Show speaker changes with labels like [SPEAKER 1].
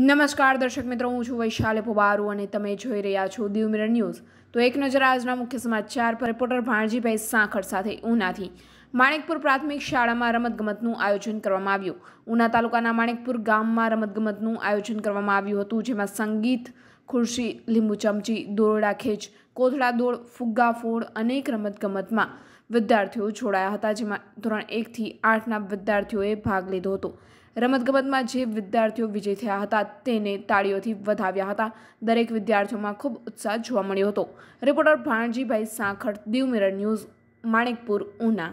[SPEAKER 1] નમસ્કાર દર્શક મિત્રો હું છું વૈશાલી પુબારુ અને તમે જોઈ રહ્યા છો દીવ મિરર ન્યૂઝ તો એક નજર આજના મુખ્ય સમાચાર પર રિપોર્ટર ભાણજીભાઈ સાંખર સાથે ઉનાથી માણેકપુર પ્રાથમિક શાળામાં રમતગમતનું આયોજન કરવામાં આવ્યું ઉના તાલુકાના માણેકપુર ગામમાં રમતગમતનું આયોજન કરવામાં આવ્યું હતું જેમાં સંગીત ખુરશી લીંબુ ચમચી દોરડા ખેંચ કોથળા દોડ ફુગ્ગા ફોડ અનેક રમતગમતમાં વિદ્યાર્થીઓ જોડાયા હતા જેમાં ધોરણ એકથી આઠના વિદ્યાર્થીઓએ ભાગ લીધો હતો રમતગમતમાં જે વિદ્યાર્થીઓ વિજય થયા હતા તેને તાળીઓથી વધાવ્યા હતા દરેક વિદ્યાર્થીઓમાં ખૂબ ઉત્સાહ જોવા મળ્યો હતો reporter Bhanjibhai Sankhad Diu mirror news Manekpur Una